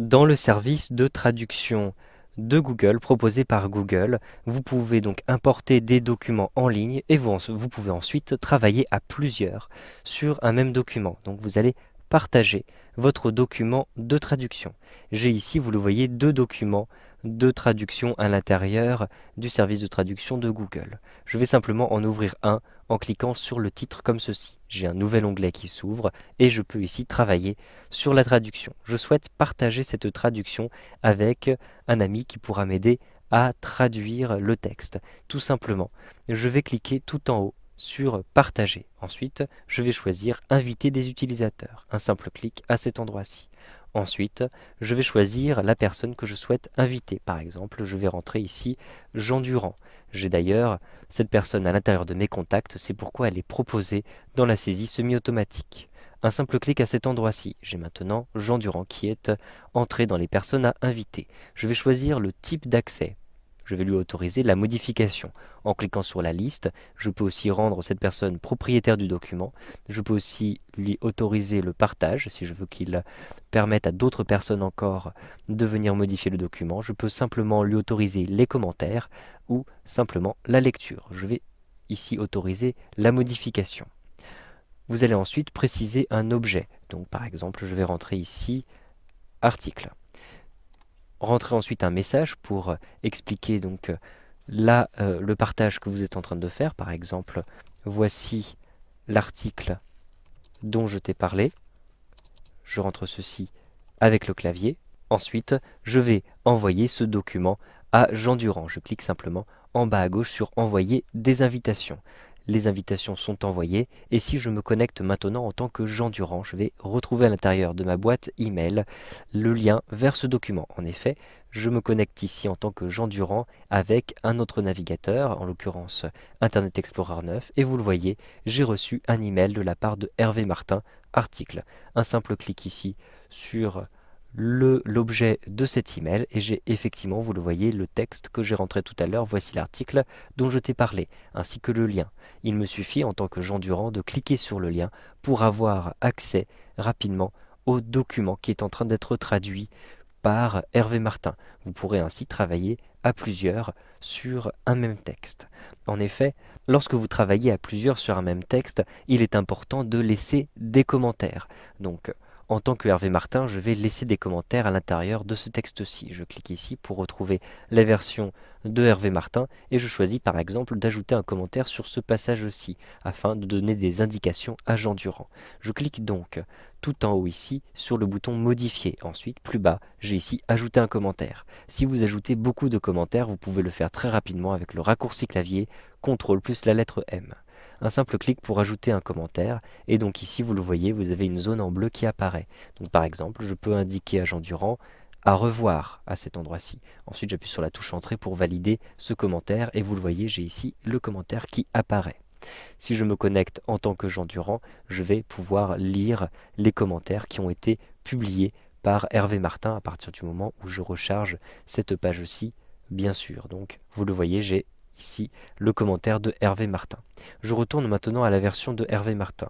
dans le service de traduction de Google proposé par Google. Vous pouvez donc importer des documents en ligne et vous, pouvez ensuite travailler à plusieurs sur un même document. Donc vous allez partager votre document de traduction. J'ai ici, vous le voyez, deux documents de traduction à l'intérieur du service de traduction de Google. Je vais simplement en ouvrir un en cliquant sur le titre comme ceci. J'ai un nouvel onglet qui s'ouvre et je peux ici travailler sur la traduction. Je souhaite partager cette traduction avec un ami qui pourra m'aider à traduire le texte. Tout simplement, je vais cliquer tout en haut sur Partager. Ensuite, je vais choisir Inviter des utilisateurs. Un simple clic à cet endroit-ci. Ensuite, je vais choisir la personne que je souhaite inviter. Par exemple, je vais rentrer ici Jean Durand. J'ai d'ailleurs cette personne à l'intérieur de mes contacts, c'est pourquoi elle est proposée dans la saisie semi-automatique. Un simple clic à cet endroit-ci. J'ai maintenant Jean Durand qui est entré dans les personnes à inviter. Je vais choisir le type d'accès je vais lui autoriser la modification. En cliquant sur la liste, je peux aussi rendre cette personne propriétaire du document. Je peux aussi lui autoriser le partage si je veux qu'il permette à d'autres personnes encore de venir modifier le document. Je peux simplement lui autoriser les commentaires ou simplement la lecture. Je vais ici autoriser la modification. Vous allez ensuite préciser un objet. Donc par exemple, je vais rentrer ici article rentrer ensuite un message pour euh, expliquer donc euh, euh, le partage que vous êtes en train de faire. Par exemple, voici l'article dont je t'ai parlé. Je rentre ceci avec le clavier. Ensuite, je vais envoyer ce document à Jean Durand. Je clique simplement en bas à gauche sur Envoyer des invitations les invitations sont envoyées et si je me connecte maintenant en tant que Jean Durand, je vais retrouver à l'intérieur de ma boîte email le lien vers ce document. En effet, je me connecte ici en tant que Jean Durand avec un autre navigateur, en l'occurrence Internet Explorer 9 et vous le voyez, j'ai reçu un email de la part de Hervé Martin, article. Un simple clic ici sur l'objet de cet email et j'ai effectivement, vous le voyez, le texte que j'ai rentré tout à l'heure, voici l'article dont je t'ai parlé, ainsi que le lien. Il me suffit en tant que Jean Durand de cliquer sur le lien pour avoir accès rapidement au document qui est en train d'être traduit par Hervé Martin. Vous pourrez ainsi travailler à plusieurs sur un même texte. En effet, lorsque vous travaillez à plusieurs sur un même texte, il est important de laisser des commentaires. Donc, en tant que Hervé Martin, je vais laisser des commentaires à l'intérieur de ce texte-ci. Je clique ici pour retrouver la version de Hervé Martin et je choisis par exemple d'ajouter un commentaire sur ce passage-ci afin de donner des indications à Jean Durand. Je clique donc tout en haut ici sur le bouton modifier. Ensuite, plus bas, j'ai ici ajouter un commentaire. Si vous ajoutez beaucoup de commentaires, vous pouvez le faire très rapidement avec le raccourci clavier CTRL plus la lettre M un simple clic pour ajouter un commentaire. Et donc ici, vous le voyez, vous avez une zone en bleu qui apparaît. Donc par exemple, je peux indiquer à Jean Durand à revoir à cet endroit-ci. Ensuite, j'appuie sur la touche Entrée pour valider ce commentaire et vous le voyez, j'ai ici le commentaire qui apparaît. Si je me connecte en tant que Jean Durand, je vais pouvoir lire les commentaires qui ont été publiés par Hervé Martin à partir du moment où je recharge cette page-ci, bien sûr. Donc, vous le voyez, j'ai Ici, le commentaire de Hervé Martin. Je retourne maintenant à la version de Hervé Martin.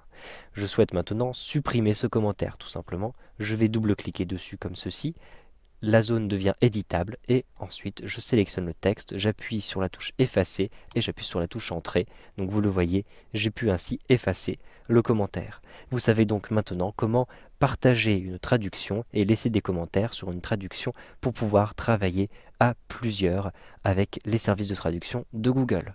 Je souhaite maintenant supprimer ce commentaire, tout simplement. Je vais double-cliquer dessus comme ceci, la zone devient éditable et ensuite je sélectionne le texte, j'appuie sur la touche effacer et j'appuie sur la touche entrée. Donc vous le voyez, j'ai pu ainsi effacer le commentaire. Vous savez donc maintenant comment partager une traduction et laisser des commentaires sur une traduction pour pouvoir travailler à plusieurs avec les services de traduction de Google.